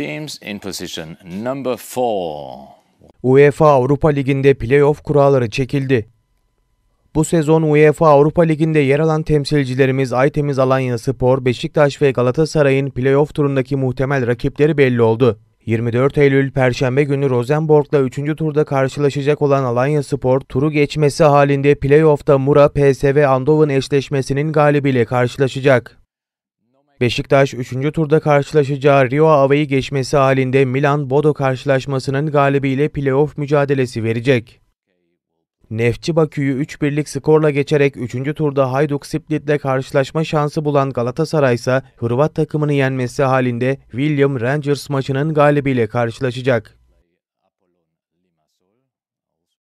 teams in position number four. UEFA Avrupa Ligi'nde playoff kuralları çekildi. Bu sezon UEFA Avrupa Ligi'nde yer alan temsilcilerimiz Aytemiz Alanya Spor, Beşiktaş ve Galatasaray'ın playoff turundaki muhtemel rakipleri belli oldu. 24 Eylül Perşembe günü Rosenborg'la 3. turda karşılaşacak olan Alanya Spor, turu geçmesi halinde playoff'ta Mura PSV Andovan eşleşmesinin galibiyle karşılaşacak. Beşiktaş 3. turda karşılaşacağı Rio Ave'yi geçmesi halinde Milan-Bodo karşılaşmasının galibiyle playoff mücadelesi verecek. Nefçi Bakü'yü 3-1'lik skorla geçerek 3. turda Hajduk Split'le karşılaşma şansı bulan Galatasaray ise Hırvat takımını yenmesi halinde William Rangers maçının galibiyle karşılaşacak.